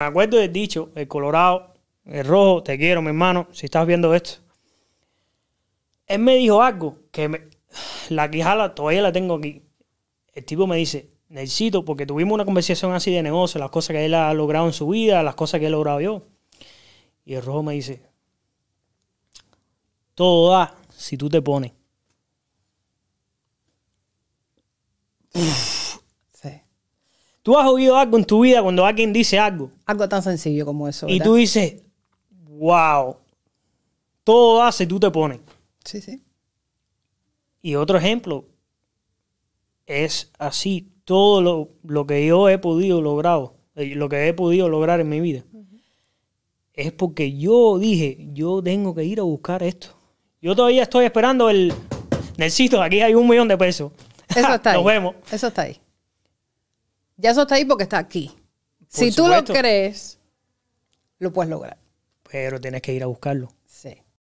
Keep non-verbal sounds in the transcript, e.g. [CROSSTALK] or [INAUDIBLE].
Me acuerdo del dicho, el colorado, el rojo, te quiero, mi hermano, si estás viendo esto. Él me dijo algo que la quijala todavía la tengo aquí. El tipo me dice, necesito, porque tuvimos una conversación así de negocio, las cosas que él ha logrado en su vida, las cosas que he logrado yo. Y el rojo me dice, todo da si tú te pones. Tú has oído algo en tu vida cuando alguien dice algo. Algo tan sencillo como eso. Y tú dices, wow, todo hace y tú te pones. Sí, sí. Y otro ejemplo, es así todo lo, lo que yo he podido lograr, eh, lo que he podido lograr en mi vida. Es porque yo dije, yo tengo que ir a buscar esto. Yo todavía estoy esperando el... Necesito, aquí hay un millón de pesos. Eso está [LAUGHS] ahí. Nos vemos. Eso está ahí. Ya eso está ahí porque está aquí. si tú lo crees, lo puedes lograr. Pero tienes que ir a buscarlo. Sí.